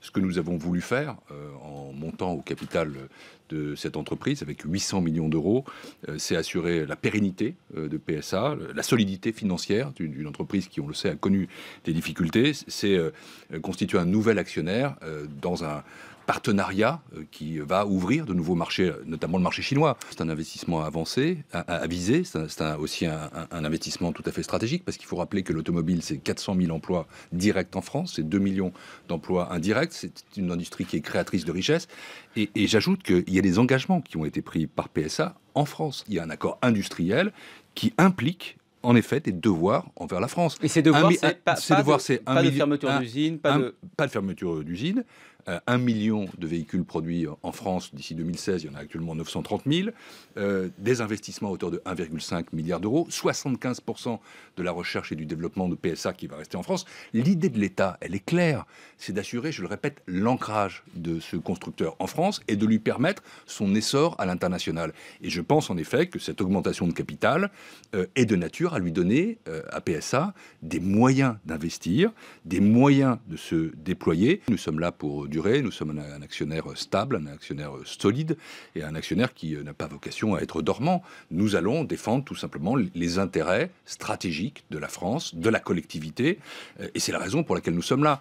ce que nous avons voulu faire euh, en montant au capital de cette entreprise avec 800 millions d'euros, euh, c'est assurer la pérennité euh, de PSA, la solidité financière d'une entreprise qui, on le sait, a connu des difficultés, c'est constituer un nouvel actionnaire dans un, partenariat euh, qui va ouvrir de nouveaux marchés, euh, notamment le marché chinois. C'est un investissement avancé, viser. C'est aussi un, investissement tout à fait stratégique parce qu'il faut rappeler que l'automobile, c'est 400 000 emplois directs en France, c'est 2 millions d'emplois indirects. C'est une industrie qui est créatrice de richesses. Et, j'ajoute qu'il y a des engagements qui ont été pris par PSA en France. Il y a un accord industriel qui implique en effet des devoirs envers la France. Et ces devoirs, c'est pas, de, pas, de, fermeture d'usine, pas de fermeture d'usine, 1 euh, million de véhicules produits euh, en France d'ici 2016, il y en a actuellement 930 000, euh, des investissements à hauteur de 1,5 milliard d'euros, 75% de la recherche et du développement de PSA qui va rester en France. L'idée de l'État, elle est claire, c'est d'assurer, je le répète, l'ancrage de ce constructeur en France et de lui permettre son essor à l'international. Et je pense en effet que cette augmentation de capital est de nature à lui donner à PSA des moyens d'investir, des moyens de se déployer. Nous sommes là pour durée. Nous sommes un, actionnaire stable, un actionnaire solide et un actionnaire qui euh, n'a pas vocation à être dormant. Nous allons défendre tout simplement les intérêts stratégiques de la France, de la collectivité. Euh, et c'est la raison pour laquelle nous sommes là.